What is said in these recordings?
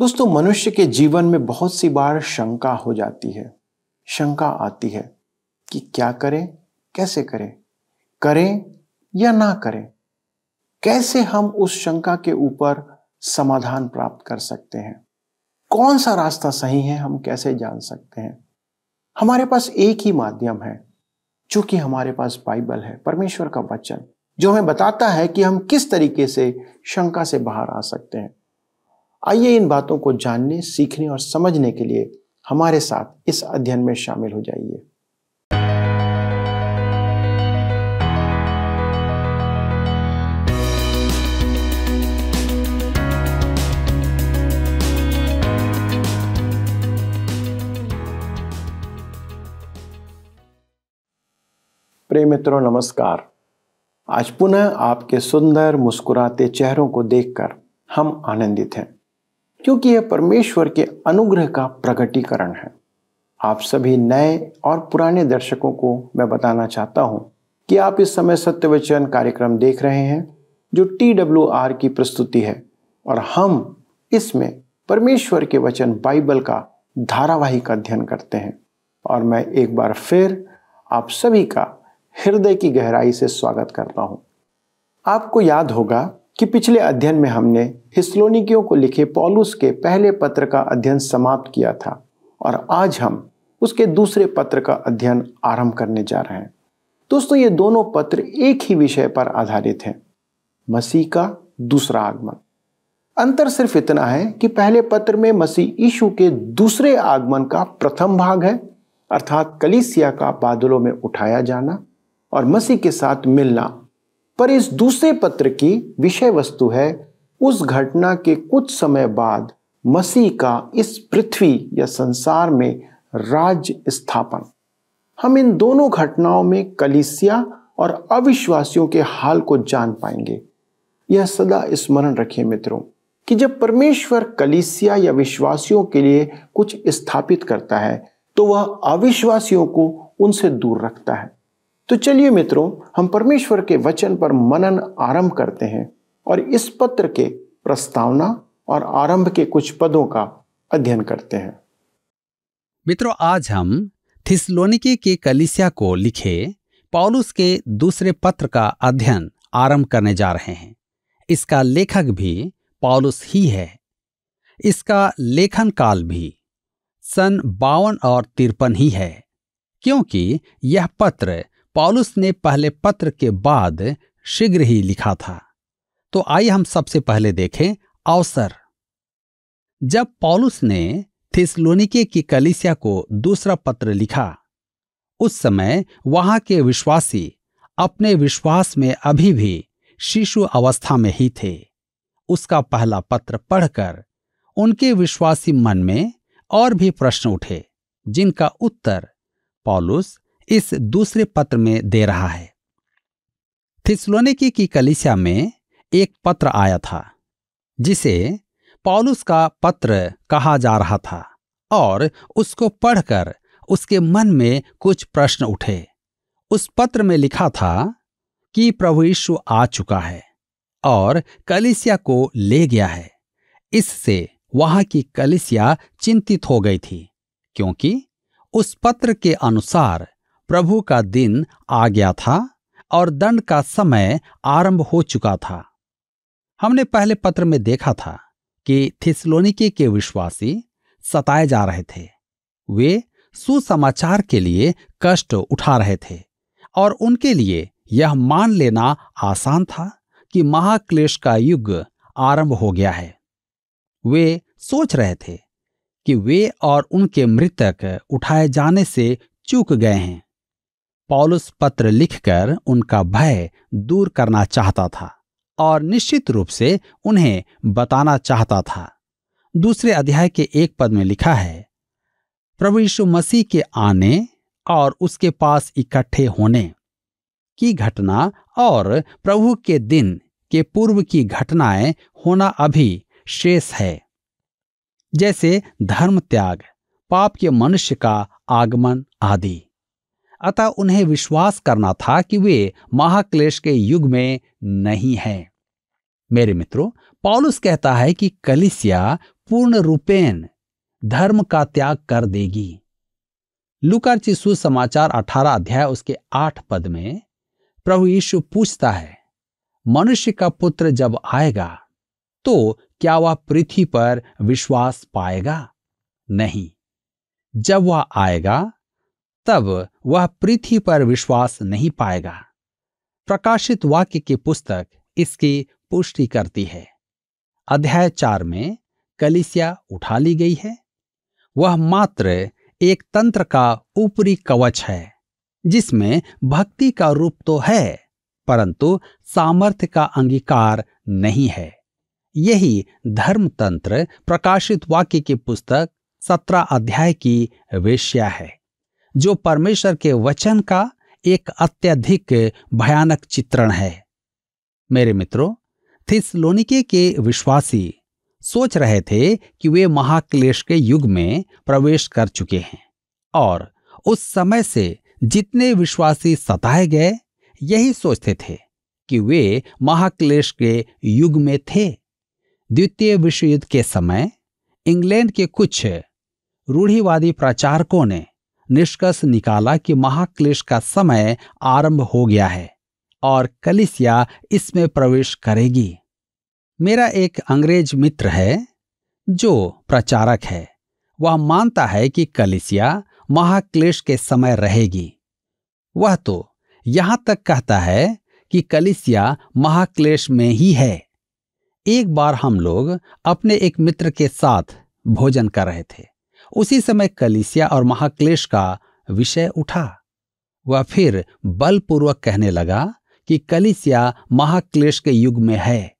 दोस्तों मनुष्य के जीवन में बहुत सी बार शंका हो जाती है शंका आती है कि क्या करें कैसे करें करें या ना करें कैसे हम उस शंका के ऊपर समाधान प्राप्त कर सकते हैं कौन सा रास्ता सही है हम कैसे जान सकते हैं हमारे पास एक ही माध्यम है चूंकि हमारे पास बाइबल है परमेश्वर का वचन जो हमें बताता है कि हम किस तरीके से शंका से बाहर आ सकते हैं आइए इन बातों को जानने सीखने और समझने के लिए हमारे साथ इस अध्ययन में शामिल हो जाइए प्रेम मित्रों नमस्कार आज पुनः आपके सुंदर मुस्कुराते चेहरों को देखकर हम आनंदित हैं क्योंकि यह परमेश्वर के अनुग्रह का प्रकटीकरण है आप सभी नए और पुराने दर्शकों को मैं बताना चाहता हूं कि आप इस समय सत्यवचन कार्यक्रम देख रहे हैं जो टी डब्ल्यू आर की प्रस्तुति है और हम इसमें परमेश्वर के वचन बाइबल का धारावाहिक अध्ययन करते हैं और मैं एक बार फिर आप सभी का हृदय की गहराई से स्वागत करता हूं आपको याद होगा कि पिछले अध्ययन में हमने हिस्लोनिकियों को लिखे पॉलुस के पहले पत्र का अध्ययन समाप्त किया था और आज हम उसके दूसरे पत्र का अध्ययन आरंभ करने जा रहे हैं दोस्तों ये दोनों पत्र एक ही विषय पर आधारित हैं मसीह का दूसरा आगमन अंतर सिर्फ इतना है कि पहले पत्र में मसीह यीशु के दूसरे आगमन का प्रथम भाग है अर्थात कलिसिया का बादलों में उठाया जाना और मसीह के साथ मिलना पर इस दूसरे पत्र की विषय वस्तु है उस घटना के कुछ समय बाद मसीह का इस पृथ्वी या संसार में राज्य स्थापन हम इन दोनों घटनाओं में कलिसिया और अविश्वासियों के हाल को जान पाएंगे यह सदा स्मरण रखें मित्रों कि जब परमेश्वर कलिसिया या विश्वासियों के लिए कुछ स्थापित करता है तो वह अविश्वासियों को उनसे दूर रखता है तो चलिए मित्रों हम परमेश्वर के वचन पर मनन आरंभ करते हैं और इस पत्र के प्रस्तावना और आरंभ के कुछ पदों का अध्ययन करते हैं मित्रों आज हम थिसलोनिकी के कलिसिया को लिखे पॉलुस के दूसरे पत्र का अध्ययन आरंभ करने जा रहे हैं इसका लेखक भी पॉलुस ही है इसका लेखन काल भी सन बावन और तिरपन ही है क्योंकि यह पत्र पॉलुस ने पहले पत्र के बाद शीघ्र ही लिखा था तो आइए हम सबसे पहले देखें अवसर जब पॉलुस ने थिसलोनिके की कलिसिया को दूसरा पत्र लिखा उस समय वहां के विश्वासी अपने विश्वास में अभी भी शिशु अवस्था में ही थे उसका पहला पत्र पढ़कर उनके विश्वासी मन में और भी प्रश्न उठे जिनका उत्तर पॉलुस इस दूसरे पत्र में दे रहा है थिस्लोनिकी की कलिसिया में एक पत्र आया था जिसे पॉलुस का पत्र कहा जा रहा था और उसको पढ़कर उसके मन में कुछ प्रश्न उठे उस पत्र में लिखा था कि प्रभु यीशु आ चुका है और कलिसिया को ले गया है इससे वहां की कलिसिया चिंतित हो गई थी क्योंकि उस पत्र के अनुसार प्रभु का दिन आ गया था और दंड का समय आरंभ हो चुका था हमने पहले पत्र में देखा था कि थिसलोनिके के विश्वासी सताए जा रहे थे वे सुसमाचार के लिए कष्ट उठा रहे थे और उनके लिए यह मान लेना आसान था कि महाक्लेश का युग आरंभ हो गया है वे सोच रहे थे कि वे और उनके मृतक उठाए जाने से चूक गए हैं पॉलुस पत्र लिखकर उनका भय दूर करना चाहता था और निश्चित रूप से उन्हें बताना चाहता था दूसरे अध्याय के एक पद में लिखा है प्रभु यीशु मसीह के आने और उसके पास इकट्ठे होने की घटना और प्रभु के दिन के पूर्व की घटनाएं होना अभी शेष है जैसे धर्म त्याग पाप के मनुष्य का आगमन आदि अतः उन्हें विश्वास करना था कि वे महाक्लेश के युग में नहीं हैं मेरे मित्रों पॉलुस कहता है कि कलिसिया पूर्ण रूपेण धर्म का त्याग कर देगी लुकर चिशु समाचार 18 अध्याय उसके आठ पद में प्रभु यीशु पूछता है मनुष्य का पुत्र जब आएगा तो क्या वह पृथ्वी पर विश्वास पाएगा नहीं जब वह आएगा तब वह पृथ्वी पर विश्वास नहीं पाएगा प्रकाशित वाक्य की पुस्तक इसकी पुष्टि करती है अध्याय चार में कलिसिया उठा ली गई है वह मात्र एक तंत्र का ऊपरी कवच है जिसमें भक्ति का रूप तो है परंतु सामर्थ्य का अंगीकार नहीं है यही धर्म तंत्र प्रकाशित वाक्य की पुस्तक सत्रह अध्याय की वेश्या है जो परमेश्वर के वचन का एक अत्यधिक भयानक चित्रण है मेरे मित्रों थिसलोनिके के विश्वासी सोच रहे थे कि वे महाक्लेश के युग में प्रवेश कर चुके हैं और उस समय से जितने विश्वासी सताए गए यही सोचते थे कि वे महाक्लेश के युग में थे द्वितीय विश्व युद्ध के समय इंग्लैंड के कुछ रूढ़िवादी प्रचारकों ने निष्कर्ष निकाला कि महाक्लेश का समय आरंभ हो गया है और कलिसिया इसमें प्रवेश करेगी मेरा एक अंग्रेज मित्र है जो प्रचारक है वह मानता है कि कलिसिया महाक्लेश के समय रहेगी वह तो यहां तक कहता है कि कलिसिया महाक्लेश में ही है एक बार हम लोग अपने एक मित्र के साथ भोजन कर रहे थे उसी समय कलिसिया और महाक्लेश का विषय उठा वह फिर बलपूर्वक कहने लगा कि कलिसिया महाक्लेश के युग में है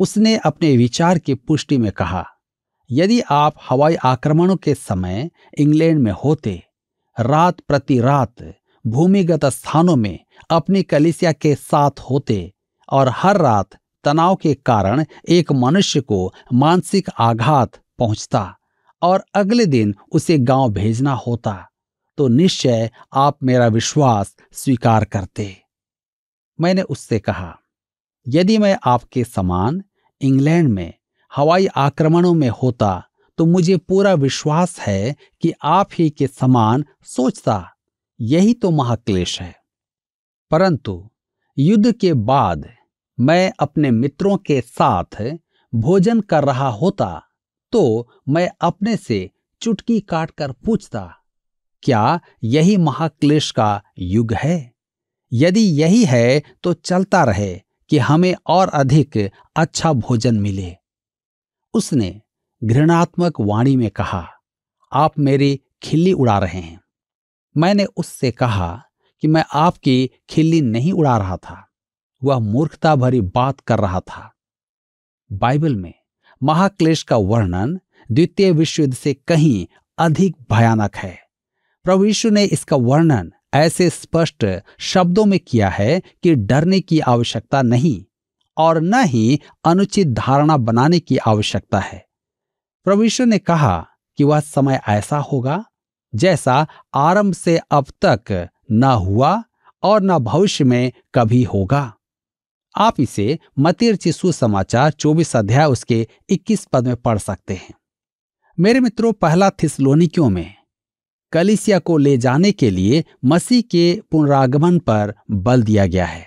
उसने अपने विचार की पुष्टि में कहा यदि आप हवाई आक्रमणों के समय इंग्लैंड में होते रात प्रति रात भूमिगत स्थानों में अपनी कलिसिया के साथ होते और हर रात तनाव के कारण एक मनुष्य को मानसिक आघात पहुंचता और अगले दिन उसे गांव भेजना होता तो निश्चय आप मेरा विश्वास स्वीकार करते मैंने उससे कहा यदि मैं आपके समान इंग्लैंड में हवाई आक्रमणों में होता तो मुझे पूरा विश्वास है कि आप ही के समान सोचता यही तो महाक्लेश है परंतु युद्ध के बाद मैं अपने मित्रों के साथ भोजन कर रहा होता तो मैं अपने से चुटकी काटकर पूछता क्या यही महाक्लेश का युग है यदि यही है तो चलता रहे कि हमें और अधिक अच्छा भोजन मिले उसने घृणात्मक वाणी में कहा आप मेरी खिल्ली उड़ा रहे हैं मैंने उससे कहा कि मैं आपकी खिल्ली नहीं उड़ा रहा था वह मूर्खता भरी बात कर रहा था बाइबल में महाक्लेश का वर्णन द्वितीय विश्व युद्ध से कहीं अधिक भयानक है प्रभु यीशु ने इसका वर्णन ऐसे स्पष्ट शब्दों में किया है कि डरने की आवश्यकता नहीं और न ही अनुचित धारणा बनाने की आवश्यकता है प्रभु यीशु ने कहा कि वह समय ऐसा होगा जैसा आरंभ से अब तक न हुआ और न भविष्य में कभी होगा आप इसे मतीर चिशु समाचार चौबीस अध्याय उसके 21 पद में पढ़ सकते हैं मेरे मित्रों पहला थिसलोनिकियों में कलिसिया को ले जाने के लिए मसीह के पुनरागमन पर बल दिया गया है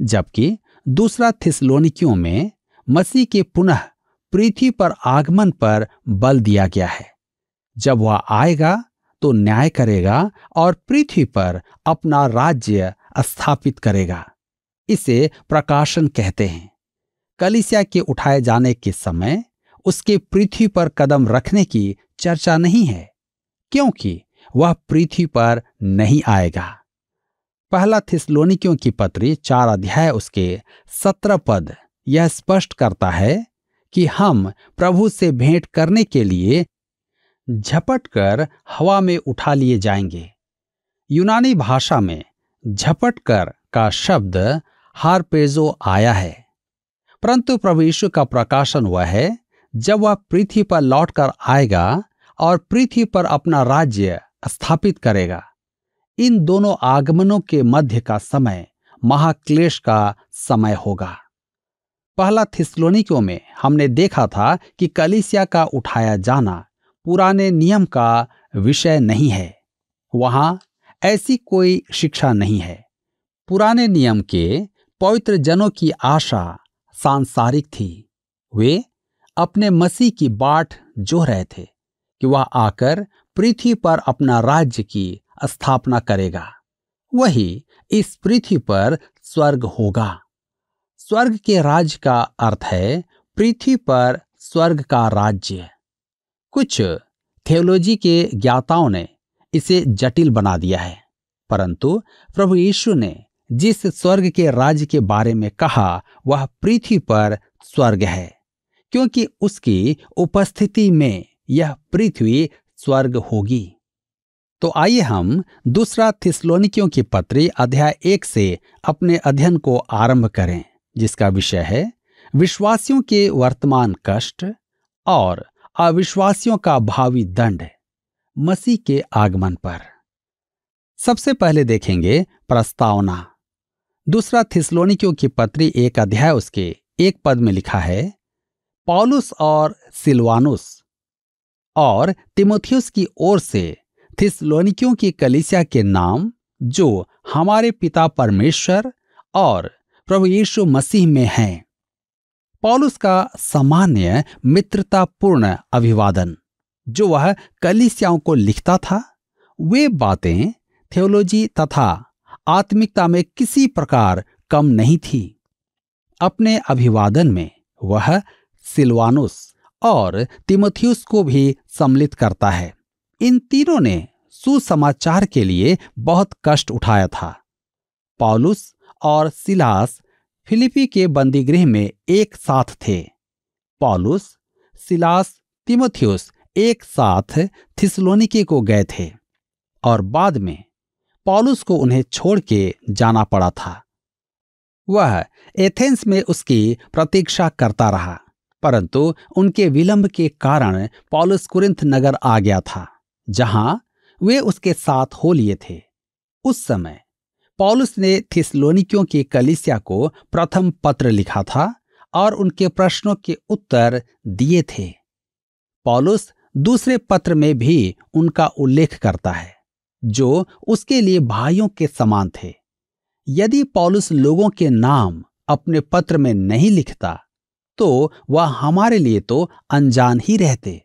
जबकि दूसरा थिसलोनिकियों में मसीह के पुनः पृथ्वी पर आगमन पर बल दिया गया है जब वह आएगा तो न्याय करेगा और पृथ्वी पर अपना राज्य स्थापित करेगा इसे प्रकाशन कहते हैं कलिसिया के उठाए जाने के समय उसके पृथ्वी पर कदम रखने की चर्चा नहीं है क्योंकि वह पृथ्वी पर नहीं आएगा पहला थिसलोनिकियों की पत्री चार अध्याय उसके सत्रह पद यह स्पष्ट करता है कि हम प्रभु से भेंट करने के लिए झपट कर हवा में उठा लिए जाएंगे यूनानी भाषा में झपट कर का शब्द हर पेजो आया है परंतु प्रभु यीशु का प्रकाशन हुआ है जब वह पृथ्वी पर लौटकर आएगा और पृथ्वी पर अपना राज्य स्थापित करेगा इन दोनों आगमनों के मध्य का समय महाक्लेश का समय होगा पहला थिस्लोनिको में हमने देखा था कि कलिसिया का उठाया जाना पुराने नियम का विषय नहीं है वहां ऐसी कोई शिक्षा नहीं है पुराने नियम के पवित्र जनों की आशा सांसारिक थी वे अपने मसीह की बाट जो रहे थे कि वह आकर पृथ्वी पर अपना राज्य की स्थापना करेगा वही इस पृथ्वी पर स्वर्ग होगा स्वर्ग के राज्य का अर्थ है पृथ्वी पर स्वर्ग का राज्य कुछ थियोलॉजी के ज्ञाताओं ने इसे जटिल बना दिया है परंतु प्रभु यीशु ने जिस स्वर्ग के राज्य के बारे में कहा वह पृथ्वी पर स्वर्ग है क्योंकि उसकी उपस्थिति में यह पृथ्वी स्वर्ग होगी तो आइए हम दूसरा थिस्लोनिकियों की पत्री अध्याय एक से अपने अध्ययन को आरंभ करें जिसका विषय है विश्वासियों के वर्तमान कष्ट और अविश्वासियों का भावी दंड मसीह के आगमन पर सबसे पहले देखेंगे प्रस्तावना दूसरा थिसलोनिकियों की पत्री एक अध्याय उसके एक पद में लिखा है पॉलुस और सिलवानुस और तिमोथियस की ओर से थिसलोनिकियों की कलिसिया के नाम जो हमारे पिता परमेश्वर और प्रभु यीशु मसीह में हैं पॉलुस का सामान्य मित्रतापूर्ण अभिवादन जो वह कलिसियाओं को लिखता था वे बातें थियोलॉजी तथा आत्मिकता में किसी प्रकार कम नहीं थी अपने अभिवादन में वह सिलवानुस और तिमोथियस को भी सम्मिलित करता है इन तीनों ने सुसमाचार के लिए बहुत कष्ट उठाया था पॉलुस और सिलास फिलिपी के बंदीगृह में एक साथ थे पॉलुस सिलास तिमोथियस एक साथ थिसलोनिके को गए थे और बाद में पॉलुस को उन्हें छोड़ के जाना पड़ा था वह एथेंस में उसकी प्रतीक्षा करता रहा परंतु उनके विलंब के कारण पॉलुस कुरिंथ नगर आ गया था जहां वे उसके साथ हो लिए थे उस समय पॉलुस ने थिसलोनिकियों की कलिसिया को प्रथम पत्र लिखा था और उनके प्रश्नों के उत्तर दिए थे पॉलुस दूसरे पत्र में भी उनका उल्लेख करता है जो उसके लिए भाइयों के समान थे यदि पॉलुस लोगों के नाम अपने पत्र में नहीं लिखता तो वह हमारे लिए तो अनजान ही रहते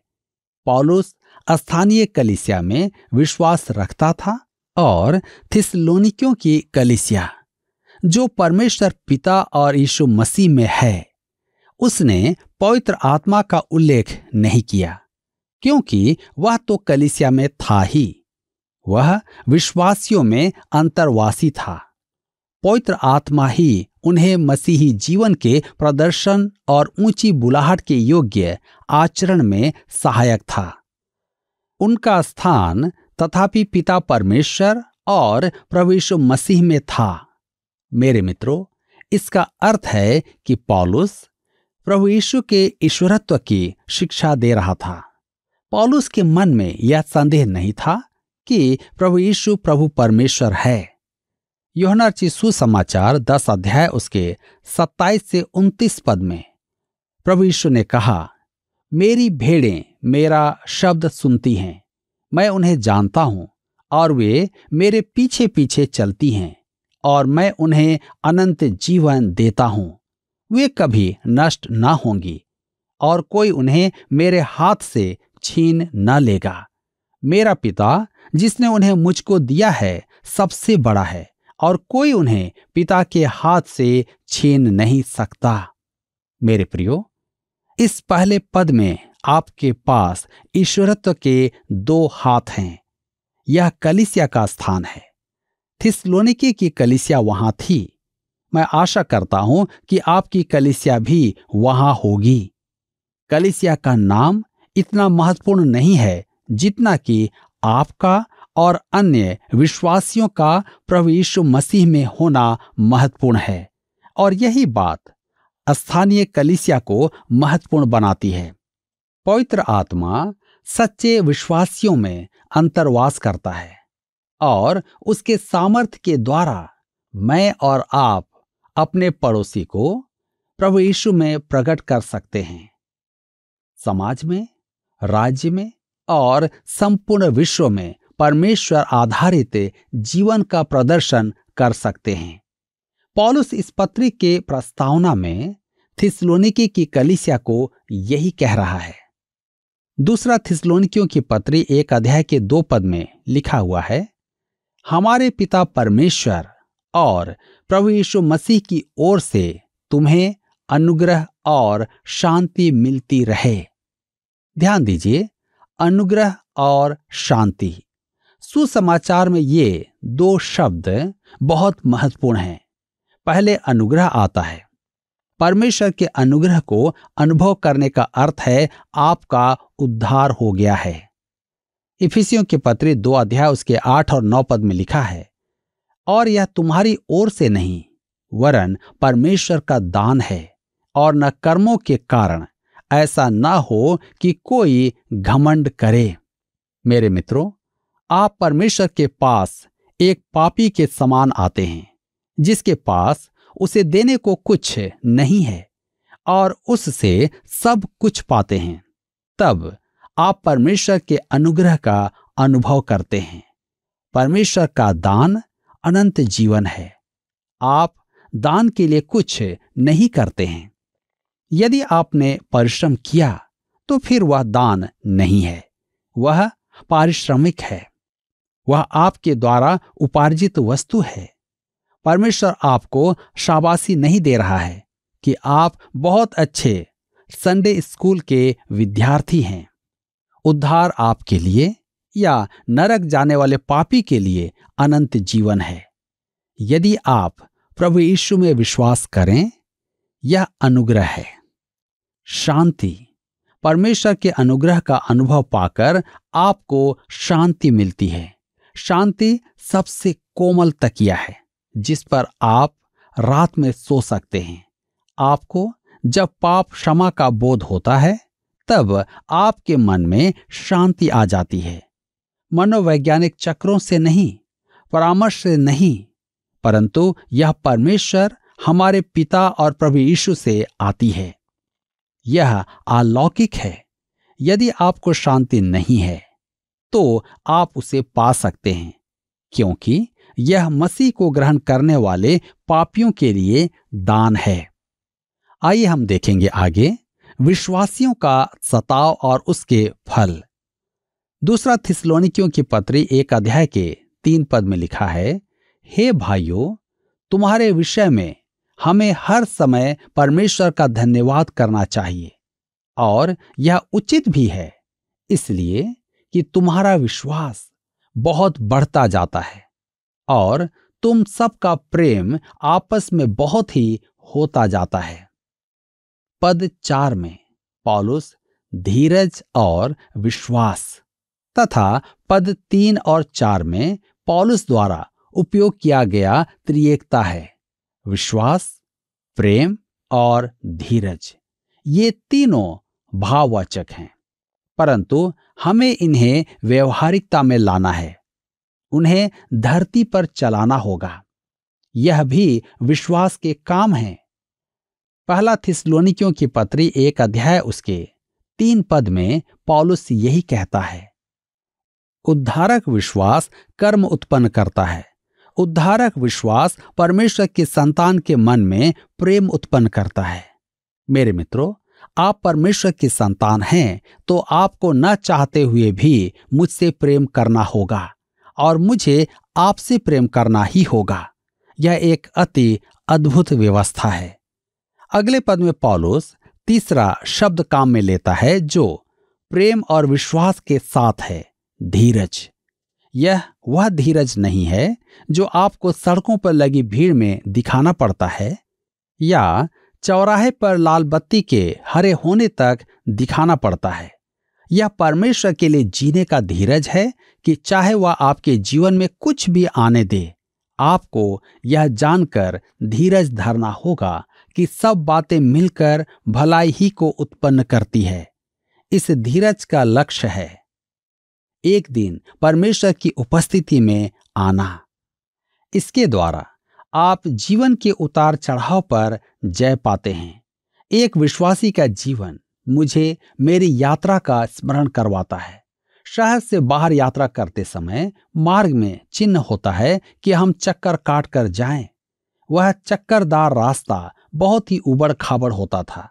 पॉलुस स्थानीय कलिसिया में विश्वास रखता था और थिसलोनिकियों की कलिसिया जो परमेश्वर पिता और यीशु मसीह में है उसने पवित्र आत्मा का उल्लेख नहीं किया क्योंकि वह तो कलिसिया में था ही वह विश्वासियों में अंतर्वासी था पवित्र आत्मा ही उन्हें मसीही जीवन के प्रदर्शन और ऊंची बुलाहट के योग्य आचरण में सहायक था उनका स्थान तथापि पिता परमेश्वर और प्रवेश मसीह में था मेरे मित्रों इसका अर्थ है कि पॉलुस प्रभु यीशु के ईश्वरत्व की शिक्षा दे रहा था पॉलुस के मन में यह संदेह नहीं था कि प्रभु यीशु प्रभु परमेश्वर है योहनार्ची सुसमाचार दस अध्याय उसके सत्ताईस से उनतीस पद में प्रभु यीशु ने कहा मेरी भेड़ें मेरा शब्द सुनती हैं मैं उन्हें जानता हूं और वे मेरे पीछे पीछे चलती हैं और मैं उन्हें अनंत जीवन देता हूं वे कभी नष्ट ना होंगी और कोई उन्हें मेरे हाथ से छीन न लेगा मेरा पिता जिसने उन्हें मुझको दिया है सबसे बड़ा है और कोई उन्हें पिता के हाथ से छीन नहीं सकता मेरे प्रियो इस पहले पद में आपके पास ईश्वरत्व के दो हाथ हैं यह कलिसिया का स्थान है थिसलोनिकी की कलिसिया वहां थी मैं आशा करता हूं कि आपकी कलिसिया भी वहां होगी कलिसिया का नाम इतना महत्वपूर्ण नहीं है जितना कि आपका और अन्य विश्वासियों का प्रभु यीशु मसीह में होना महत्वपूर्ण है और यही बात स्थानीय कलिसिया को महत्वपूर्ण बनाती है पवित्र आत्मा सच्चे विश्वासियों में अंतर्वास करता है और उसके सामर्थ्य के द्वारा मैं और आप अपने पड़ोसी को प्रभु यीशु में प्रकट कर सकते हैं समाज में राज्य में और संपूर्ण विश्व में परमेश्वर आधारित जीवन का प्रदर्शन कर सकते हैं पॉलुस इस पत्री के प्रस्तावना में थिसलोनिकी की कलिसिया को यही कह रहा है दूसरा थिसलोनिकियों की पत्री एक अध्याय के दो पद में लिखा हुआ है हमारे पिता परमेश्वर और प्रभु यीशु मसीह की ओर से तुम्हें अनुग्रह और शांति मिलती रहे ध्यान दीजिए अनुग्रह और शांति सुसमाचार में ये दो शब्द बहुत महत्वपूर्ण हैं पहले अनुग्रह आता है परमेश्वर के अनुग्रह को अनुभव करने का अर्थ है आपका उद्धार हो गया है इफिसियों के पत्री दो अध्याय उसके आठ और नौ पद में लिखा है और यह तुम्हारी ओर से नहीं वरन परमेश्वर का दान है और न कर्मों के कारण ऐसा ना हो कि कोई घमंड करे मेरे मित्रों आप परमेश्वर के पास एक पापी के समान आते हैं जिसके पास उसे देने को कुछ नहीं है और उससे सब कुछ पाते हैं तब आप परमेश्वर के अनुग्रह का अनुभव करते हैं परमेश्वर का दान अनंत जीवन है आप दान के लिए कुछ नहीं करते हैं यदि आपने परिश्रम किया तो फिर वह दान नहीं है वह पारिश्रमिक है वह आपके द्वारा उपार्जित वस्तु है परमेश्वर आपको शाबाशी नहीं दे रहा है कि आप बहुत अच्छे संडे स्कूल के विद्यार्थी हैं उद्धार आपके लिए या नरक जाने वाले पापी के लिए अनंत जीवन है यदि आप प्रभु यीशु में विश्वास करें यह अनुग्रह है शांति परमेश्वर के अनुग्रह का अनुभव पाकर आपको शांति मिलती है शांति सबसे कोमल तकिया है जिस पर आप रात में सो सकते हैं आपको जब पाप क्षमा का बोध होता है तब आपके मन में शांति आ जाती है मनोवैज्ञानिक चक्रों से नहीं परामर्श से नहीं परंतु यह परमेश्वर हमारे पिता और प्रभु यीशु से आती है यह अलौकिक है यदि आपको शांति नहीं है तो आप उसे पा सकते हैं क्योंकि यह मसीह को ग्रहण करने वाले पापियों के लिए दान है आइए हम देखेंगे आगे विश्वासियों का सताव और उसके फल दूसरा थिसलोनिकियों की पत्री एक अध्याय के तीन पद में लिखा है हे भाइयों तुम्हारे विषय में हमें हर समय परमेश्वर का धन्यवाद करना चाहिए और यह उचित भी है इसलिए कि तुम्हारा विश्वास बहुत बढ़ता जाता है और तुम सबका प्रेम आपस में बहुत ही होता जाता है पद चार में पॉलुस धीरज और विश्वास तथा पद तीन और चार में पॉलुस द्वारा उपयोग किया गया त्रिएकता है विश्वास प्रेम और धीरज ये तीनों भाववाचक हैं परंतु हमें इन्हें व्यवहारिकता में लाना है उन्हें धरती पर चलाना होगा यह भी विश्वास के काम है पहला थिसलोनिकियों की पत्री एक अध्याय उसके तीन पद में पॉलुस यही कहता है उद्धारक विश्वास कर्म उत्पन्न करता है उद्धारक विश्वास परमेश्वर के संतान के मन में प्रेम उत्पन्न करता है मेरे मित्रों आप परमेश्वर की संतान हैं तो आपको न चाहते हुए भी मुझसे प्रेम करना होगा और मुझे आपसे प्रेम करना ही होगा यह एक अति अद्भुत व्यवस्था है अगले पद में पॉलुस तीसरा शब्द काम में लेता है जो प्रेम और विश्वास के साथ है धीरज यह वह धीरज नहीं है जो आपको सड़कों पर लगी भीड़ में दिखाना पड़ता है या चौराहे पर लाल बत्ती के हरे होने तक दिखाना पड़ता है यह परमेश्वर के लिए जीने का धीरज है कि चाहे वह आपके जीवन में कुछ भी आने दे आपको यह जानकर धीरज धरना होगा कि सब बातें मिलकर भलाई ही को उत्पन्न करती है इस धीरज का लक्ष्य है एक दिन परमेश्वर की उपस्थिति में आना इसके द्वारा आप जीवन के उतार चढ़ाव पर जय पाते हैं एक विश्वासी का जीवन मुझे मेरी यात्रा का स्मरण करवाता है शहर से बाहर यात्रा करते समय मार्ग में चिन्ह होता है कि हम चक्कर काट कर जाएं। वह चक्करदार रास्ता बहुत ही उबड़ खाबड़ होता था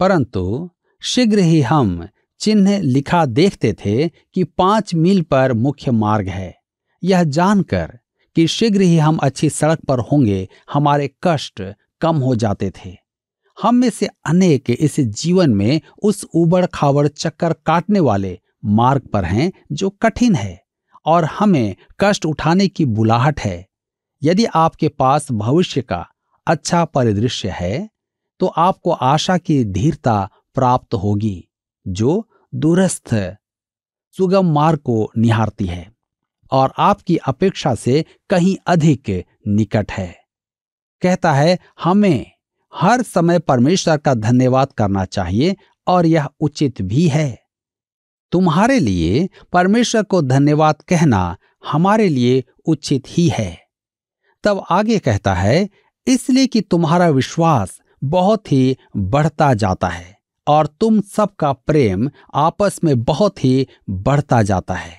परंतु शीघ्र ही हम चिन्ह लिखा देखते थे कि पांच मील पर मुख्य मार्ग है यह जानकर कि शीघ्र ही हम अच्छी सड़क पर होंगे हमारे कष्ट कम हो जाते थे हम में से अनेक इस जीवन में उस उबड़ खाबड़ चक्कर काटने वाले मार्ग पर हैं जो कठिन है और हमें कष्ट उठाने की बुलाहट है यदि आपके पास भविष्य का अच्छा परिदृश्य है तो आपको आशा की धीरता प्राप्त होगी जो दूरस्थ सुगम मार्ग को निहारती है और आपकी अपेक्षा से कहीं अधिक निकट है कहता है हमें हर समय परमेश्वर का धन्यवाद करना चाहिए और यह उचित भी है तुम्हारे लिए परमेश्वर को धन्यवाद कहना हमारे लिए उचित ही है तब आगे कहता है इसलिए कि तुम्हारा विश्वास बहुत ही बढ़ता जाता है और तुम सबका प्रेम आपस में बहुत ही बढ़ता जाता है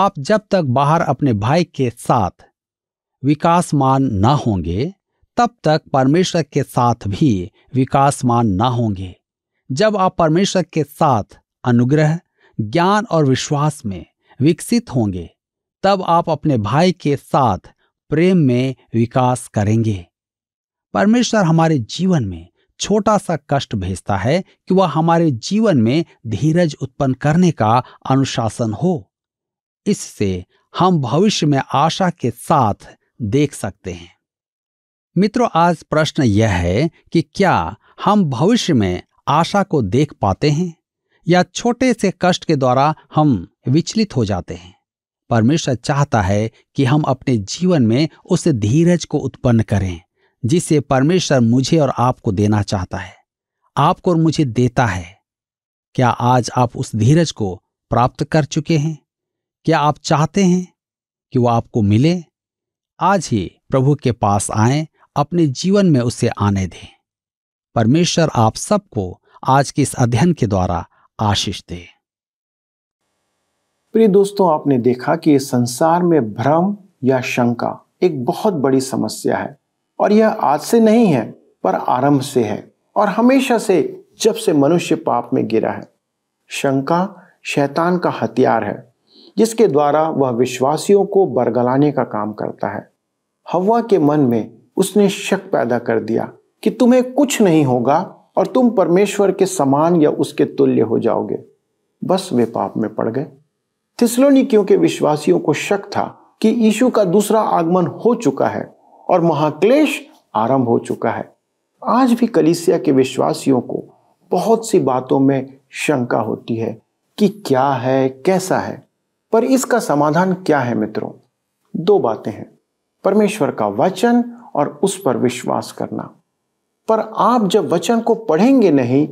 आप जब तक बाहर अपने भाई के साथ विकासमान न होंगे तब तक परमेश्वर के साथ भी विकासमान न होंगे जब आप परमेश्वर के साथ अनुग्रह ज्ञान और विश्वास में विकसित होंगे तब आप अपने भाई के साथ प्रेम में विकास करेंगे परमेश्वर हमारे जीवन में छोटा सा कष्ट भेजता है कि वह हमारे जीवन में धीरज उत्पन्न करने का अनुशासन हो इससे हम भविष्य में आशा के साथ देख सकते हैं मित्रों आज प्रश्न यह है कि क्या हम भविष्य में आशा को देख पाते हैं या छोटे से कष्ट के द्वारा हम विचलित हो जाते हैं परमेश्वर चाहता है कि हम अपने जीवन में उस धीरज को उत्पन्न करें जिसे परमेश्वर मुझे और आपको देना चाहता है आपको और मुझे देता है क्या आज आप उस धीरज को प्राप्त कर चुके हैं क्या आप चाहते हैं कि वो आपको मिले आज ही प्रभु के पास आए अपने जीवन में उसे आने दें परमेश्वर आप सबको आज के इस अध्ययन के द्वारा आशीष दे प्रिय दोस्तों आपने देखा कि संसार में भ्रम या शंका एक बहुत बड़ी समस्या है और यह आज से नहीं है पर आरंभ से है और हमेशा से जब से मनुष्य पाप में गिरा है शंका शैतान का हथियार है जिसके द्वारा वह विश्वासियों को बरगलाने का काम करता है हवा के मन में उसने शक पैदा कर दिया कि तुम्हें कुछ नहीं होगा और तुम परमेश्वर के समान या उसके तुल्य हो जाओगे बस वे पाप में पड़ गए थिसलोनिकियों के विश्वासियों को शक था कि यीशु का दूसरा आगमन हो चुका है और महाक्लेश आरंभ हो चुका है आज भी कलिसिया के विश्वासियों को बहुत सी बातों में शंका होती है कि क्या है कैसा है पर इसका समाधान क्या है मित्रों दो बातें हैं परमेश्वर का वचन और उस पर विश्वास करना पर आप जब वचन को पढ़ेंगे नहीं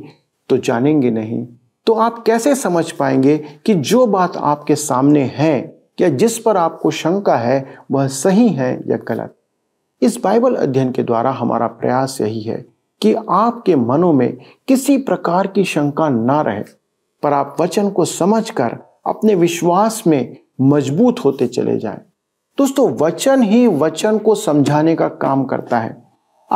तो जानेंगे नहीं तो आप कैसे समझ पाएंगे कि जो बात आपके सामने है या जिस पर आपको शंका है वह सही है या गलत इस बाइबल अध्ययन के द्वारा हमारा प्रयास यही है कि आपके मनों में किसी प्रकार की शंका ना रहे पर आप वचन को समझकर अपने विश्वास में मजबूत होते चले जाए दोस्तों वचन ही वचन को समझाने का काम करता है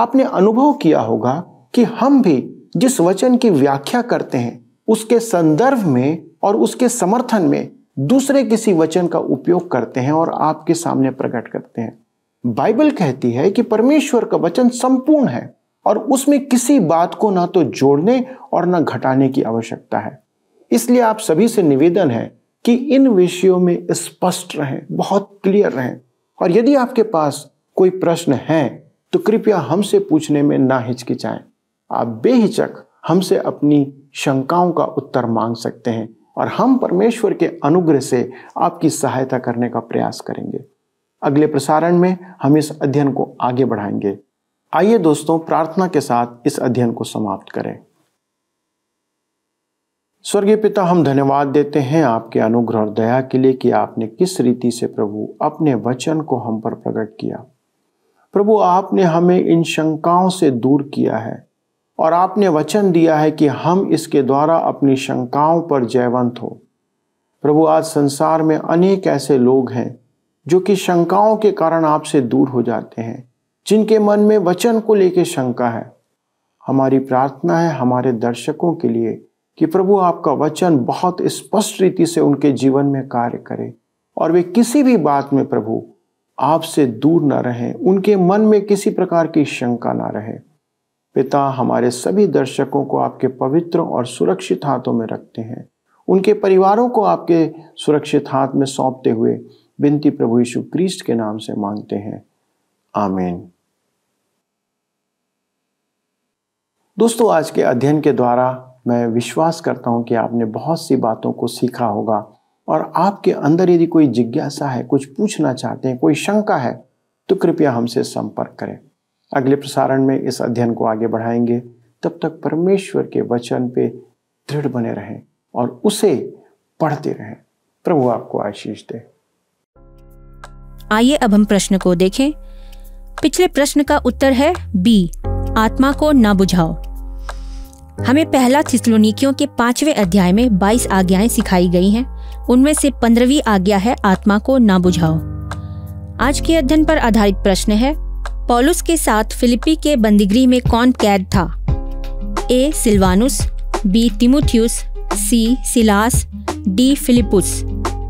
आपने अनुभव किया होगा कि हम भी जिस वचन की व्याख्या करते हैं उसके संदर्भ में और उसके समर्थन में दूसरे किसी वचन का उपयोग करते हैं और आपके सामने प्रकट करते हैं बाइबल कहती है कि परमेश्वर का वचन संपूर्ण है और उसमें किसी बात को ना तो जोड़ने और ना घटाने की आवश्यकता है इसलिए आप सभी से निवेदन है कि इन विषयों में स्पष्ट रहें बहुत क्लियर रहें और यदि आपके पास कोई प्रश्न है तो कृपया हमसे पूछने में ना हिचकिचाएं आप बेहिचक हमसे अपनी शंकाओं का उत्तर मांग सकते हैं और हम परमेश्वर के अनुग्रह से आपकी सहायता करने का प्रयास करेंगे अगले प्रसारण में हम इस अध्ययन को आगे बढ़ाएंगे आइए दोस्तों प्रार्थना के साथ इस अध्ययन को समाप्त करें स्वर्गीय पिता हम धन्यवाद देते हैं आपके अनुग्रह और दया के लिए कि आपने किस रीति से प्रभु अपने वचन को हम पर प्रकट किया प्रभु आपने हमें इन शंकाओं से दूर किया है और आपने वचन दिया है कि हम इसके द्वारा अपनी शंकाओं पर जयवंत हो प्रभु आज संसार में अनेक ऐसे लोग हैं जो कि शंकाओं के कारण आपसे दूर हो जाते हैं जिनके मन में वचन को लेकर शंका है हमारी प्रार्थना है हमारे दर्शकों के लिए कि प्रभु आपका वचन बहुत स्पष्ट रीति से उनके जीवन में कार्य करे और वे किसी भी बात में प्रभु आपसे दूर ना रहें उनके मन में किसी प्रकार की शंका ना रहे पिता हमारे सभी दर्शकों को आपके पवित्र और सुरक्षित हाथों में रखते हैं उनके परिवारों को आपके सुरक्षित हाथ में सौंपते हुए बिनती प्रभु यीशु क्रिस्ट के नाम से मांगते हैं आमीन दोस्तों आज के अध्ययन के द्वारा मैं विश्वास करता हूं कि आपने बहुत सी बातों को सीखा होगा और आपके अंदर यदि कोई जिज्ञासा है कुछ पूछना चाहते हैं कोई शंका है तो कृपया हमसे संपर्क करें अगले प्रसारण में इस अध्ययन को आगे बढ़ाएंगे तब तक परमेश्वर के वचन पे दृढ़ बने रहें और उसे पढ़ते रहें प्रभु आपको आशीष दे आइए अब हम प्रश्न को देखें पिछले प्रश्न का उत्तर है बी आत्मा को ना बुझाओ हमें पहला थिस्लोनिकियों के पांचवें अध्याय में 22 आज्ञाएं सिखाई गई हैं उनमें से पंद्रहवीं आज्ञा है आत्मा को ना बुझाओ आज के अध्ययन पर आधारित प्रश्न है पॉलुस के साथ फिलिपी के बंदीगृह में कौन कैद था A Silvanus B Timotheus C Silas D Philip